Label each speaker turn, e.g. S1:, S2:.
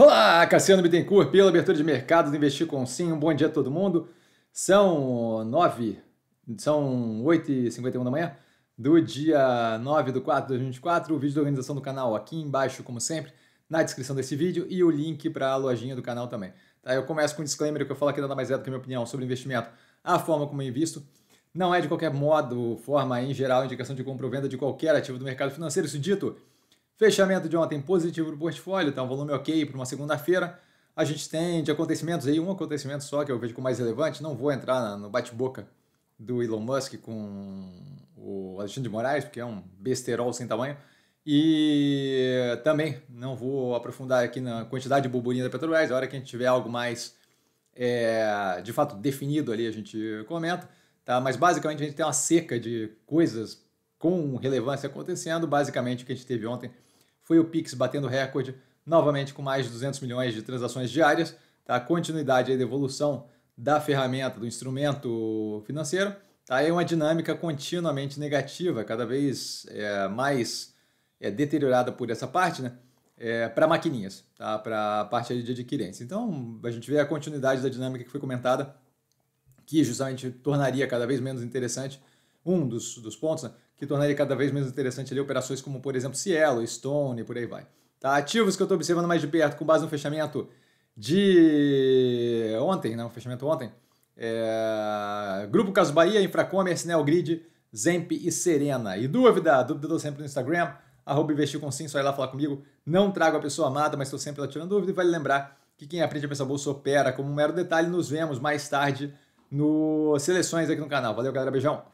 S1: Olá, Cassiano Bittencourt, pela abertura de mercado do Investir com Sim. Um bom dia a todo mundo. São 9, são 8h51 da manhã do dia 9 do 4 de 2024. O vídeo da organização do canal aqui embaixo, como sempre, na descrição desse vídeo e o link para a lojinha do canal também. Tá, eu começo com um disclaimer que eu falo que nada mais é do que minha opinião sobre investimento, a forma como eu invisto. Não é de qualquer modo, forma em geral, indicação de compra ou venda de qualquer ativo do mercado financeiro. Isso dito, Fechamento de ontem positivo para o portfólio, tá um volume ok para uma segunda-feira. A gente tem de acontecimentos aí, um acontecimento só que eu vejo como mais relevante. Não vou entrar no bate-boca do Elon Musk com o Alexandre de Moraes, porque é um besterol sem tamanho. E também não vou aprofundar aqui na quantidade de burburinha da Petrobras. A hora que a gente tiver algo mais é, de fato definido ali, a gente comenta. Tá? Mas basicamente a gente tem uma seca de coisas com relevância acontecendo. Basicamente o que a gente teve ontem foi o Pix batendo recorde, novamente com mais de 200 milhões de transações diárias, tá? a continuidade aí da evolução da ferramenta, do instrumento financeiro, tá? é uma dinâmica continuamente negativa, cada vez é, mais é, deteriorada por essa parte, né? É, para maquininhas, tá? para a parte de adquirência. Então, a gente vê a continuidade da dinâmica que foi comentada, que justamente tornaria cada vez menos interessante um dos, dos pontos, né? que tornaria cada vez mais interessante ali operações como, por exemplo, Cielo, Stone e por aí vai. Tá? Ativos que eu estou observando mais de perto com base no fechamento de ontem, né? O fechamento ontem. É... Grupo Caso Bahia, Infracommerce, Neogrid, Zemp e Serena. E dúvida? Dúvida eu sempre no Instagram, arroba investir com sim, só ir lá falar comigo. Não trago a pessoa amada, mas estou sempre lá tirando dúvida. E vale lembrar que quem aprende a pensar bolsa opera como um mero detalhe. Nos vemos mais tarde no Seleções aqui no canal. Valeu, galera. Beijão.